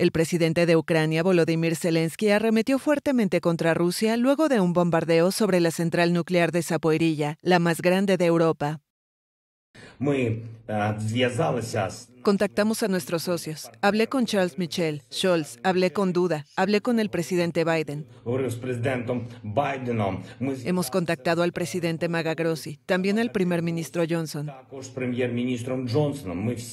El presidente de Ucrania, Volodymyr Zelensky, arremetió fuertemente contra Rusia luego de un bombardeo sobre la central nuclear de Zapoirilla, la más grande de Europa. Contactamos a nuestros socios. Hablé con Charles Michel, Scholz, hablé con Duda, hablé con el presidente Biden. Hemos contactado al presidente Magagrossi, también al primer ministro Johnson.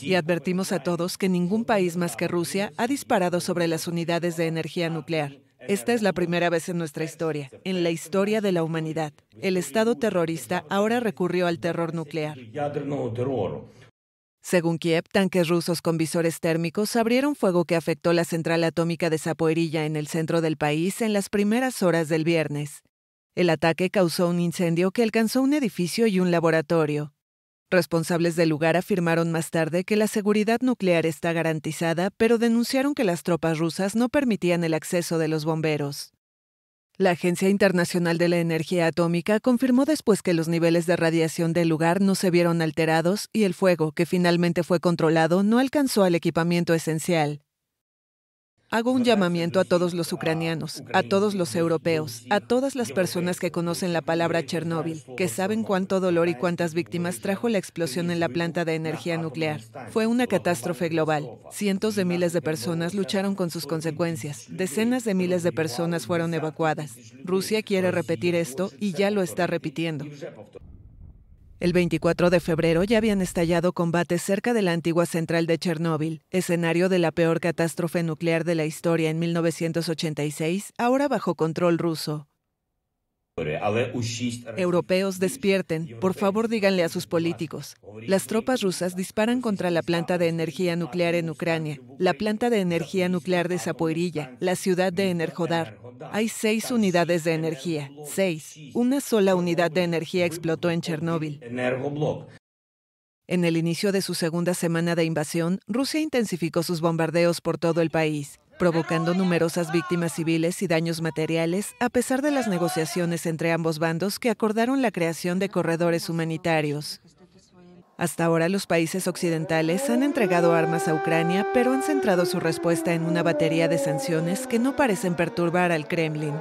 Y advertimos a todos que ningún país más que Rusia ha disparado sobre las unidades de energía nuclear. Esta es la primera vez en nuestra historia, en la historia de la humanidad. El Estado terrorista ahora recurrió al terror nuclear. Según Kiev, tanques rusos con visores térmicos abrieron fuego que afectó la central atómica de Zapoerilla en el centro del país en las primeras horas del viernes. El ataque causó un incendio que alcanzó un edificio y un laboratorio. Responsables del lugar afirmaron más tarde que la seguridad nuclear está garantizada, pero denunciaron que las tropas rusas no permitían el acceso de los bomberos. La Agencia Internacional de la Energía Atómica confirmó después que los niveles de radiación del lugar no se vieron alterados y el fuego, que finalmente fue controlado, no alcanzó al equipamiento esencial. Hago un llamamiento a todos los ucranianos, a todos los europeos, a todas las personas que conocen la palabra Chernóbil, que saben cuánto dolor y cuántas víctimas trajo la explosión en la planta de energía nuclear. Fue una catástrofe global. Cientos de miles de personas lucharon con sus consecuencias. Decenas de miles de personas fueron evacuadas. Rusia quiere repetir esto y ya lo está repitiendo. El 24 de febrero ya habían estallado combates cerca de la antigua central de Chernóbil, escenario de la peor catástrofe nuclear de la historia en 1986, ahora bajo control ruso. Europeos despierten, por favor díganle a sus políticos. Las tropas rusas disparan contra la planta de energía nuclear en Ucrania, la planta de energía nuclear de Zapoirilla, la ciudad de Enerhodar. Hay seis unidades de energía, seis. Una sola unidad de energía explotó en Chernóbil. En el inicio de su segunda semana de invasión, Rusia intensificó sus bombardeos por todo el país provocando numerosas víctimas civiles y daños materiales, a pesar de las negociaciones entre ambos bandos que acordaron la creación de corredores humanitarios. Hasta ahora los países occidentales han entregado armas a Ucrania, pero han centrado su respuesta en una batería de sanciones que no parecen perturbar al Kremlin.